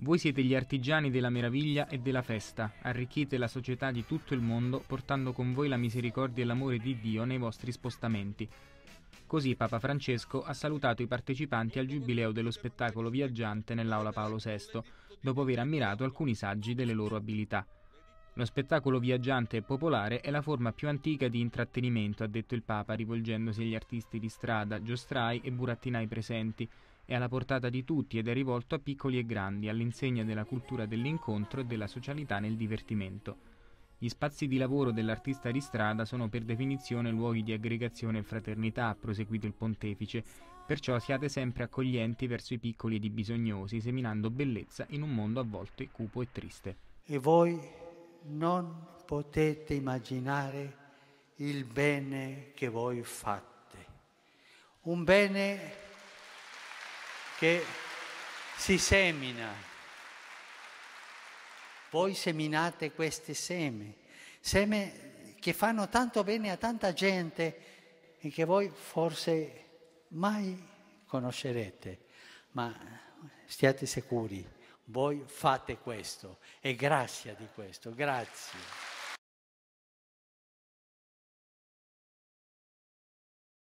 Voi siete gli artigiani della meraviglia e della festa, arricchite la società di tutto il mondo portando con voi la misericordia e l'amore di Dio nei vostri spostamenti. Così Papa Francesco ha salutato i partecipanti al giubileo dello spettacolo viaggiante nell'aula Paolo VI, dopo aver ammirato alcuni saggi delle loro abilità. Lo spettacolo viaggiante e popolare è la forma più antica di intrattenimento, ha detto il Papa, rivolgendosi agli artisti di strada, giostrai e burattinai presenti. È alla portata di tutti ed è rivolto a piccoli e grandi, all'insegna della cultura dell'incontro e della socialità nel divertimento. Gli spazi di lavoro dell'artista di strada sono per definizione luoghi di aggregazione e fraternità, ha proseguito il pontefice, perciò siate sempre accoglienti verso i piccoli ed i bisognosi, seminando bellezza in un mondo a volte cupo e triste. E voi non potete immaginare il bene che voi fate. Un bene che si semina. Voi seminate queste seme, seme che fanno tanto bene a tanta gente e che voi forse mai conoscerete, ma stiate sicuri voi fate questo e grazia di questo, grazie.